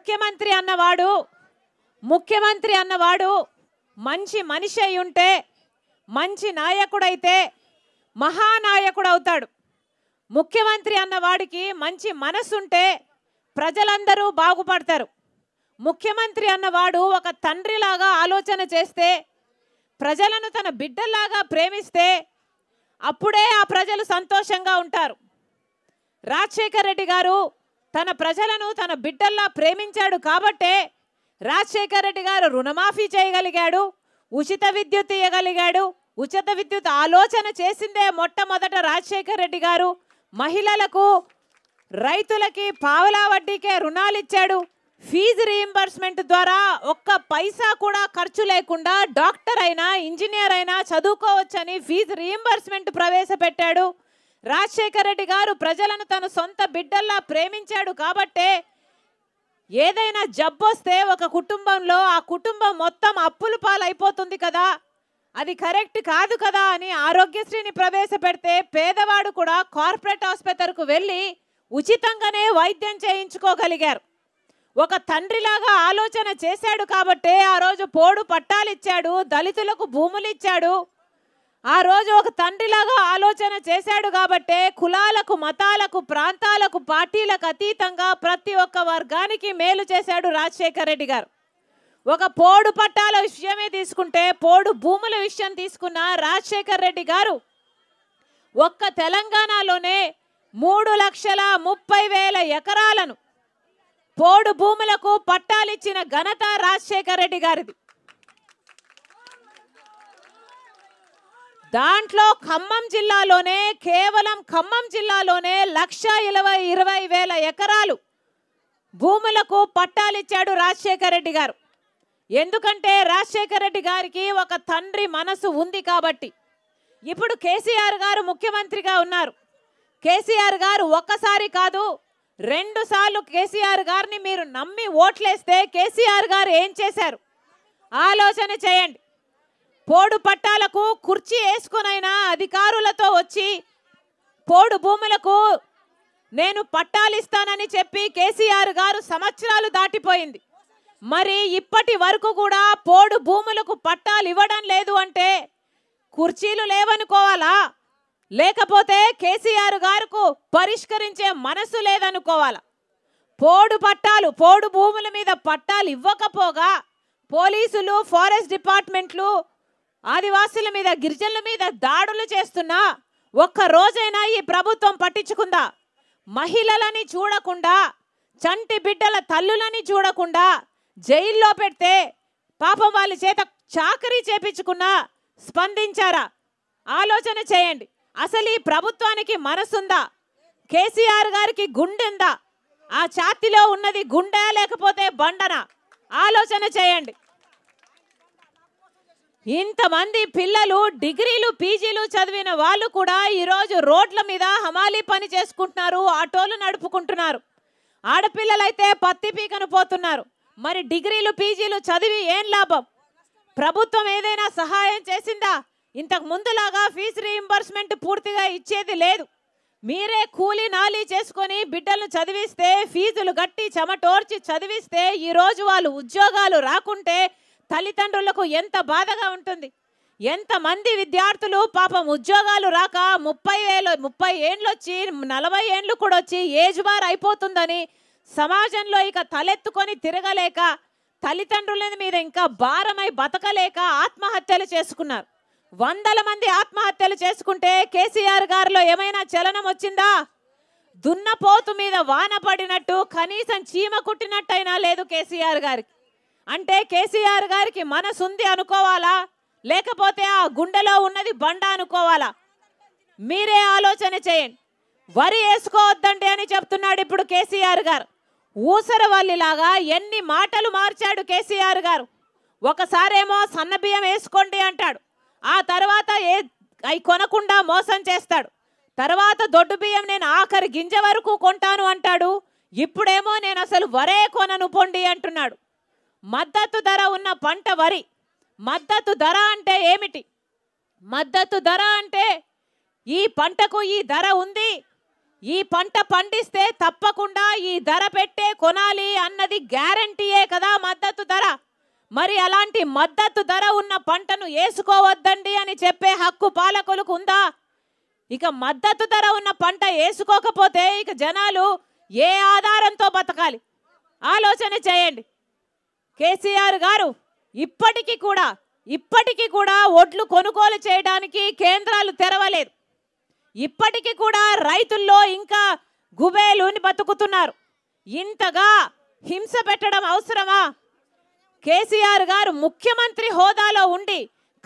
ముఖ్యమంత్రి అన్నవాడు ముఖ్యమంత్రి అన్నవాడు మంచి మనిషి అయి ఉంటే మంచి నాయకుడైతే మహానాయకుడు అవుతాడు ముఖ్యమంత్రి అన్నవాడికి మంచి మనసు ఉంటే ప్రజలందరూ బాగుపడతారు ముఖ్యమంత్రి అన్నవాడు ఒక తండ్రిలాగా ఆలోచన చేస్తే ప్రజలను తన బిడ్డల్లాగా ప్రేమిస్తే అప్పుడే ఆ ప్రజలు సంతోషంగా ఉంటారు రాజశేఖర్ రెడ్డి గారు తన ప్రజలను తన బిడ్డల్లా ప్రేమించాడు కాబట్టే రాజశేఖర రెడ్డి గారు రుణమాఫీ చేయగలిగాడు ఉచిత విద్యుత్ ఇవ్వగలిగాడు ఉచిత విద్యుత్ ఆలోచన చేసిందే మొట్టమొదట రాజశేఖర రెడ్డి గారు మహిళలకు రైతులకి పావలా వడ్డీకే రుణాలు ఇచ్చాడు ఫీజు రీఎంబర్స్మెంట్ ద్వారా ఒక్క పైసా కూడా ఖర్చు లేకుండా డాక్టర్ అయినా ఇంజనీర్ అయినా చదువుకోవచ్చని ఫీజు రీఎంబర్స్మెంట్ ప్రవేశపెట్టాడు రాజశేఖర రెడ్డి గారు ప్రజలను తన సొంత బిడ్డల్లా ప్రేమించాడు కాబట్టే ఏదైనా జబ్బొస్తే ఒక కుటుంబంలో ఆ కుటుంబం మొత్తం అప్పుల పాలైపోతుంది కదా అది కరెక్ట్ కాదు కదా అని ఆరోగ్యశ్రీని ప్రవేశపెడితే పేదవాడు కూడా కార్పొరేట్ ఆసుపత్రికి వెళ్ళి ఉచితంగానే వైద్యం చేయించుకోగలిగారు ఒక తండ్రిలాగా ఆలోచన చేశాడు కాబట్టే ఆ రోజు పోడు పట్టాలిచ్చాడు దళితులకు భూములు ఇచ్చాడు ఆ రోజు ఒక తండ్రిలాగా ఆలోచన చేశాడు కాబట్టే కులాలకు మతాలకు ప్రాంతాలకు పార్టీలకు అతీతంగా ప్రతి ఒక్క వర్గానికి మేలు చేశాడు రాజశేఖర్ రెడ్డి గారు ఒక పోడు పట్టాల విషయమే తీసుకుంటే పోడు భూముల విషయం తీసుకున్న రాజశేఖర్ రెడ్డి గారు ఒక్క తెలంగాణలోనే మూడు లక్షల ముప్పై వేల ఎకరాలను పోడు భూములకు పట్టాలిచ్చిన ఘనత రాజశేఖర్ రెడ్డి గారిది దాంట్లో ఖమ్మం జిల్లాలోనే కేవలం ఖమ్మం జిల్లాలోనే లక్ష ఇరవై ఇరవై వేల ఎకరాలు భూములకు పట్టాలిచ్చాడు రాజశేఖర రెడ్డి గారు ఎందుకంటే రాజశేఖర రెడ్డి గారికి ఒక తండ్రి మనసు ఉంది కాబట్టి ఇప్పుడు కేసీఆర్ గారు ముఖ్యమంత్రిగా ఉన్నారు కేసీఆర్ గారు ఒక్కసారి కాదు రెండు సార్లు కేసీఆర్ గారిని మీరు నమ్మి ఓట్లేస్తే కేసీఆర్ గారు ఏం చేశారు ఆలోచన చేయండి పోడు పట్టాలకు కుర్చీ వేసుకొనైనా అధికారులతో వచ్చి పోడు భూములకు నేను పట్టాలిస్తానని చెప్పి కేసీఆర్ గారు సంవత్సరాలు దాటిపోయింది మరి ఇప్పటి వరకు కూడా పోడు భూములకు పట్టాలు ఇవ్వడం లేదు అంటే కుర్చీలు లేవనుకోవాలా లేకపోతే కేసీఆర్ గారుకు పరిష్కరించే మనసు లేదనుకోవాలా పోడు పట్టాలు పోడు భూముల మీద పట్టాలు ఇవ్వకపోగా పోలీసులు ఫారెస్ట్ డిపార్ట్మెంట్లు ఆదివాసుల మీద గిరిజనుల మీద దాడులు చేస్తున్నా ఒక్క రోజైనా ఈ ప్రభుత్వం పట్టించుకుందా మహిళలని చూడకుండా చంటి బిడ్డల తల్లులని చూడకుండా జైల్లో పెడితే పాపం వాళ్ళ చేత చాకరీ చేపించుకున్నా స్పందించారా ఆలోచన చేయండి అసలు ఈ ప్రభుత్వానికి మనసుందా కేసీఆర్ గారికి గుండెందా ఆ ఛాతీలో ఉన్నది గుండె లేకపోతే బండనా ఆలోచన చేయండి ఇంతమంది పిల్లలు డిగ్రీలు పీజీలు చదివిన వాళ్ళు కూడా ఈరోజు రోడ్ల మీద హమాలీ పని చేసుకుంటున్నారు ఆటోలు నడుపుకుంటున్నారు ఆడపిల్లలైతే పత్తి పీకను పోతున్నారు మరి డిగ్రీలు పీజీలు చదివి ఏం లాభం ప్రభుత్వం ఏదైనా సహాయం చేసిందా ఇంతకు ముందులాగా ఫీజు రీయింబర్స్మెంట్ పూర్తిగా ఇచ్చేది లేదు మీరే కూలి నాలీ చేసుకొని బిడ్డలను చదివిస్తే ఫీజులు కట్టి చెమటోర్చి చదివిస్తే ఈరోజు వాళ్ళు ఉద్యోగాలు రాకుంటే తల్లిదండ్రులకు ఎంత బాధగా ఉంటుంది ఎంతమంది విద్యార్థులు పాపం ఉద్యోగాలు రాక ముప్పై వేలు ముప్పై ఏండ్లు వచ్చి నలభై ఏండ్లు కూడా వచ్చి ఏజ్ బార్ అయిపోతుందని సమాజంలో ఇక తలెత్తుకొని తిరగలేక తల్లిదండ్రుల మీద ఇంకా భారమై బతకలేక ఆత్మహత్యలు చేసుకున్నారు వందల మంది ఆత్మహత్యలు చేసుకుంటే కేసీఆర్ గారిలో ఏమైనా చలనం వచ్చిందా దున్నపోతు మీద వాన పడినట్టు కనీసం చీమ కుట్టినట్టయినా లేదు కేసీఆర్ గారికి అంటే కేసీఆర్ గారికి మనసు ఉంది అనుకోవాలా లేకపోతే ఆ గుండెలో ఉన్నది బండ అనుకోవాలా మీరే ఆలోచన చేయండి వరి వేసుకోవద్దండి అని చెప్తున్నాడు ఇప్పుడు కేసీఆర్ గారు ఊసరవల్లిలాగా ఎన్ని మాటలు మార్చాడు కేసీఆర్ గారు ఒకసారేమో సన్నబియ్యం వేసుకోండి అంటాడు ఆ తర్వాత ఏ అవి కొనకుండా మోసం చేస్తాడు తర్వాత దొడ్డు బియ్యం నేను ఆఖరి గింజ వరకు కొంటాను అంటాడు ఇప్పుడేమో నేను అసలు వరే కొనను పొండి అంటున్నాడు మద్దతు ధర ఉన్న పంట వరి మద్దతు ధర అంటే ఏమిటి మద్దతు ధర అంటే ఈ పంటకు ఈ ధర ఉంది ఈ పంట పండిస్తే తప్పకుండా ఈ ధర పెట్టే కొనాలి అన్నది గ్యారంటీయే కదా మద్దతు ధర మరి అలాంటి మద్దతు ధర ఉన్న పంటను వేసుకోవద్దండి అని చెప్పే హక్కు పాలకులకు ఉందా ఇక మద్దతు ధర ఉన్న పంట వేసుకోకపోతే ఇక జనాలు ఏ ఆధారంతో బతకాలి ఆలోచన చేయండి కేసీఆర్ గారు ఇప్పటికీ కూడా ఇప్పటికీ కూడా ఒడ్లు కొనుగోలు చేయడానికి కేంద్రాలు తెరవలేదు ఇప్పటికీ కూడా రైతుల్లో ఇంకా గుబేలుని బతుకుతున్నారు ఇంతగా హింస పెట్టడం అవసరమా కేసీఆర్ గారు ముఖ్యమంత్రి హోదాలో ఉండి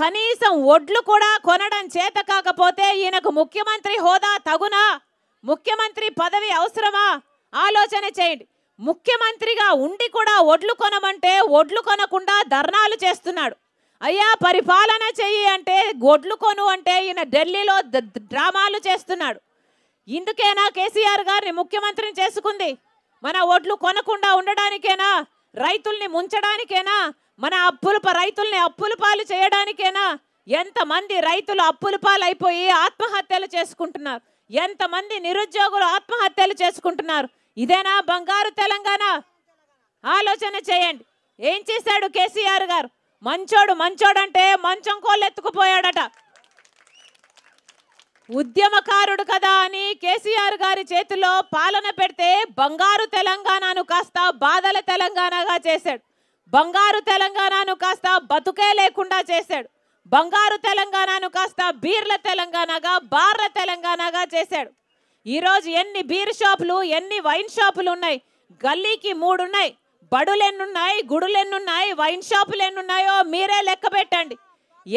కనీసం ఒడ్లు కూడా కొనడం చేత కాకపోతే ఈయనకు ముఖ్యమంత్రి హోదా తగునా ముఖ్యమంత్రి పదవి అవసరమా ఆలోచన చేయండి ముఖ్యమంత్రిగా ఉండి కూడా ఒడ్లు కొనమంటే ఒడ్లు కొనకుండా ధర్నాలు చేస్తున్నాడు అయ్యా పరిపాలన చెయ్యి అంటే ఒడ్లు కొను అంటే ఈయన ఢిల్లీలో డ్రామాలు చేస్తున్నాడు ఇందుకేనా కేసీఆర్ గారిని ముఖ్యమంత్రిని చేసుకుంది మన ఓట్లు కొనకుండా ఉండడానికేనా రైతుల్ని ముంచడానికేనా మన అప్పుల రైతుల్ని అప్పుల పాలు చేయడానికేనా ఎంతమంది రైతులు అప్పుల పాలైపోయి అయిపోయి ఆత్మహత్యలు చేసుకుంటున్నారు ఎంతమంది నిరుద్యోగులు ఆత్మహత్యలు చేసుకుంటున్నారు ఇదేనా బంగారు తెలంగాణ ఆలోచన చేయండి ఏం చేశాడు కేసీఆర్ గారు మంచోడు మంచోడంటే మంచం కోళ్ళు ఎత్తుకుపోయాడట ఉద్యమకారుడు కదా అని కేసీఆర్ గారి చేతిలో పాలన పెడితే బంగారు తెలంగాణను కాస్త బాధల తెలంగాణగా చేశాడు బంగారు తెలంగాణను కాస్త బతుకే లేకుండా చేశాడు బంగారు తెలంగాణను కాస్త బీర్ల తెలంగాణగా బార్ల తెలంగాణగా చేశాడు ఈరోజు ఎన్ని బీర్ షాపులు ఎన్ని వైన్ షాపులు ఉన్నాయి గల్లీకి మూడు ఉన్నాయి బడులు ఎన్నున్నాయి గుడులు ఎన్నున్నాయి వైన్ షాపులు ఎన్నున్నాయో మీరే లెక్క పెట్టండి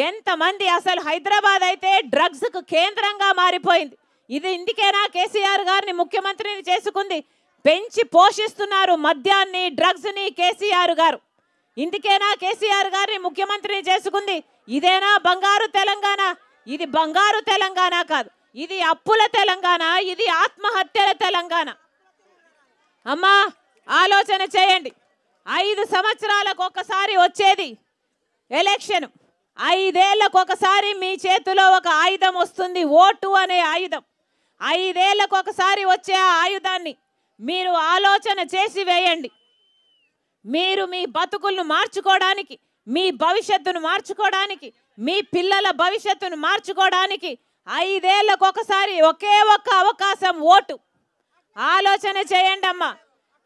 ఎంతమంది అసలు హైదరాబాద్ అయితే డ్రగ్స్కు కేంద్రంగా మారిపోయింది ఇది ఇందుకేనా కేసీఆర్ గారిని ముఖ్యమంత్రిని చేసుకుంది పెంచి పోషిస్తున్నారు మద్యాన్ని డ్రగ్స్ని కేసీఆర్ గారు ఇందుకేనా కేసీఆర్ గారిని ముఖ్యమంత్రిని చేసుకుంది ఇదేనా బంగారు తెలంగాణ ఇది బంగారు తెలంగాణ కాదు ఇది అప్పుల తెలంగాణ ఇది ఆత్మహత్యల తెలంగాణ అమ్మా ఆలోచన చేయండి ఐదు సంవత్సరాలకు ఒకసారి వచ్చేది ఎలక్షన్ ఐదేళ్లకు ఒకసారి మీ చేతిలో ఒక ఆయుధం వస్తుంది ఓటు అనే ఆయుధం ఐదేళ్లకు ఒకసారి వచ్చే ఆ ఆయుధాన్ని మీరు ఆలోచన చేసి వేయండి మీరు మీ బతుకులను మార్చుకోవడానికి మీ భవిష్యత్తును మార్చుకోవడానికి మీ పిల్లల భవిష్యత్తును మార్చుకోవడానికి ఐదేళ్లకు ఒకసారి ఒకే ఒక్క అవకాశం ఓటు ఆలోచన చేయండి అమ్మా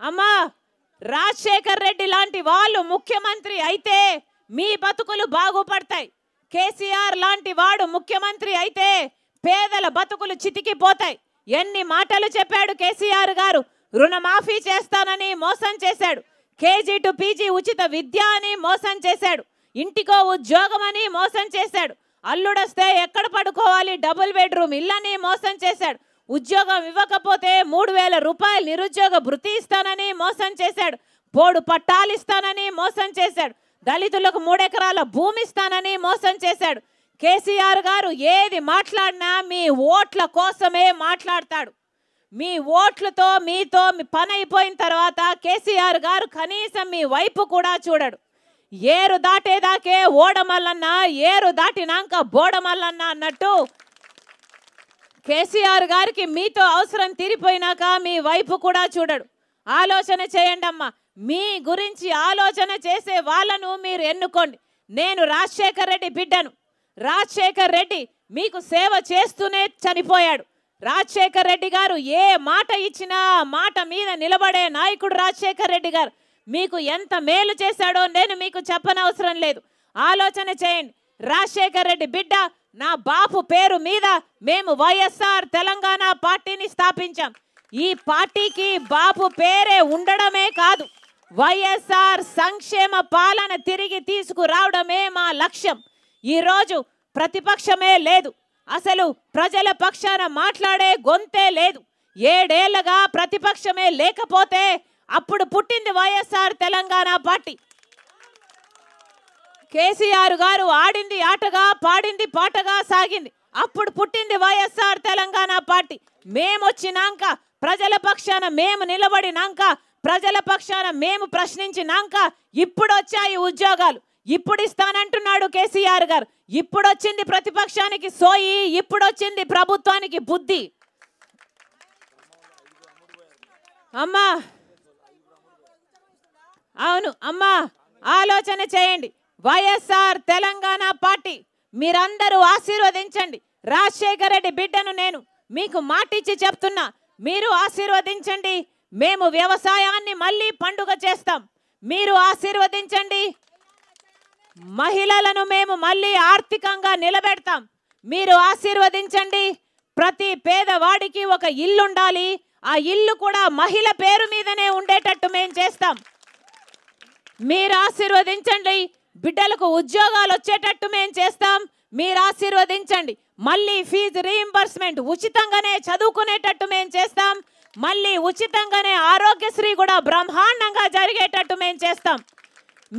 అమ్మా రాజశేఖర్ రెడ్డి లాంటి వాళ్ళు ముఖ్యమంత్రి అయితే మీ బతుకులు బాగుపడతాయి కేసీఆర్ లాంటి వాడు ముఖ్యమంత్రి అయితే పేదల బతుకులు చితికిపోతాయి ఎన్ని మాటలు చెప్పాడు కేసీఆర్ గారు రుణమాఫీ చేస్తానని మోసం చేశాడు కేజీ టు పీజీ ఉచిత విద్య అని మోసం చేశాడు ఇంటికో ఉద్యోగం అని మోసం చేశాడు అల్లుడొస్తే ఎక్కడ పడుకోవాలి డబుల్ బెడ్రూమ్ ఇల్లని మోసం చేశాడు ఉద్యోగం ఇవ్వకపోతే మూడు వేల రూపాయలు నిరుద్యోగ భృతి ఇస్తానని మోసం చేశాడు పోడు పట్టాలు ఇస్తానని మోసం చేశాడు దళితులకు మూడెకరాల భూమి ఇస్తానని మోసం చేశాడు కేసీఆర్ గారు ఏది మాట్లాడినా మీ ఓట్ల కోసమే మాట్లాడతాడు మీ ఓట్లతో మీతో మీ పని అయిపోయిన తర్వాత కేసీఆర్ గారు కనీసం మీ వైపు కూడా చూడడు ఏరు దాటేదాకే ఓడమల్లన్నా ఏరు దాటినాక బోడమల్లన్నా అన్నట్టు కేసీఆర్ గారికి మీతో అవసరం తీరిపోయినాక మీ వైపు కూడా చూడడు ఆలోచన చేయండి అమ్మా మీ గురించి ఆలోచన చేసే వాళ్ళను మీరు ఎన్నుకోండి నేను రాజశేఖర్ రెడ్డి బిడ్డను రాజశేఖర్ రెడ్డి మీకు సేవ చేస్తూనే చనిపోయాడు రాజశేఖర్ రెడ్డి గారు ఏ మాట ఇచ్చినా మాట మీద నిలబడే నాయకుడు రాజశేఖర్ రెడ్డి గారు మీకు ఎంత మేలు చేశాడో నేను మీకు చెప్పనవసరం లేదు ఆలోచన చేయండి రాజశేఖర్ రెడ్డి బిడ్డ నా బాపు పేరు మీద మేము వైఎస్ఆర్ తెలంగాణ పార్టీని స్థాపించాం ఈ పార్టీకి బాపు పేరే ఉండడమే కాదు వైఎస్ఆర్ సంక్షేమ పాలన తిరిగి తీసుకురావడమే మా లక్ష్యం ఈరోజు ప్రతిపక్షమే లేదు అసలు ప్రజల పక్షాన మాట్లాడే గొంతే లేదు ఏడేళ్లగా ప్రతిపక్షమే లేకపోతే అప్పుడు పుట్టింది వైఎస్ఆర్ తెలంగాణ పార్టీ కేసీఆర్ గారు ఆడింది ఆటగా పాడింది పాటగా సాగింది అప్పుడు పుట్టింది వైఎస్ఆర్ తెలంగాణ పార్టీ మేము వచ్చినాక ప్రజల పక్షాన మేము నిలబడినాక ప్రజల పక్షాన మేము ప్రశ్నించినాక ఇప్పుడు వచ్చాయి ఉద్యోగాలు ఇప్పుడు ఇస్తానంటున్నాడు కేసీఆర్ గారు ఇప్పుడు వచ్చింది ప్రతిపక్షానికి సోయి ఇప్పుడు వచ్చింది ప్రభుత్వానికి బుద్ధి అమ్మా అవును అమ్మా ఆలోచన చేయండి వైఎస్ఆర్ తెలంగాణ పార్టీ మీరందరూ ఆశీర్వదించండి రాజశేఖర రెడ్డి బిడ్డను నేను మీకు మాటిచ్చి చెప్తున్నా మీరు ఆశీర్వదించండి మేము వ్యవసాయాన్ని మళ్ళీ పండుగ చేస్తాం మీరు ఆశీర్వదించండి మహిళలను మేము మళ్ళీ ఆర్థికంగా నిలబెడతాం మీరు ఆశీర్వదించండి ప్రతి పేదవాడికి ఒక ఇల్లుండాలి ఆ ఇల్లు కూడా మహిళ పేరు మీదనే ఉండేటట్టు మేము చేస్తాం మీరు ఆశీర్వదించండి బిడ్డలకు ఉద్యోగాలు వచ్చేటట్టు మేము చేస్తాం మీరు ఆశీర్వదించండి మళ్ళీ ఫీజు రీఇంబర్స్మెంట్ ఉచితంగానే చదువుకునేటట్టు మేము చేస్తాం మళ్ళీ ఉచితంగానే ఆరోగ్యశ్రీ కూడా బ్రహ్మాండంగా జరిగేటట్టు మేము చేస్తాం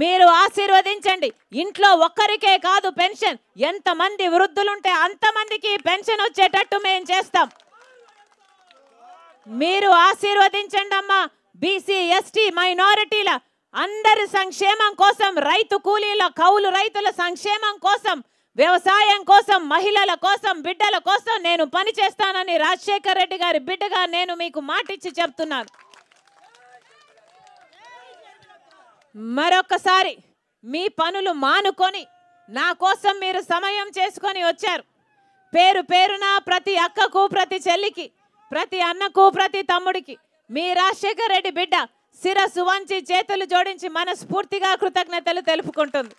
మీరు ఆశీర్వదించండి ఇంట్లో ఒక్కరికే కాదు పెన్షన్ ఎంతమంది వృద్ధులుంటే అంతమందికి పెన్షన్ వచ్చేటట్టు మేము చేస్తాం మీరు ఆశీర్వదించండి అమ్మా బీసీ ఎస్టీ మైనారిటీల అందరి సంక్షేమం కోసం రైతు కూలీల కౌలు రైతుల సంక్షేమం కోసం వ్యవసాయం కోసం మహిళల కోసం బిడ్డల కోసం నేను పని చేస్తానని రాజశేఖర్ రెడ్డి గారి బిడ్డగా నేను మీకు మాటిచ్చి చెప్తున్నాను మరొకసారి మీ పనులు మానుకొని నా కోసం మీరు సమయం చేసుకొని వచ్చారు పేరు పేరున ప్రతి అక్కకు ప్రతి చెల్లికి ప్రతి అన్నకు ప్రతి తమ్ముడికి మీ రాజశేఖర్ రెడ్డి బిడ్డ శిరస్సు వంచి చేతులు జోడించి మనస్ఫూర్తిగా కృతజ్ఞతలు తెలుపుకుంటుంది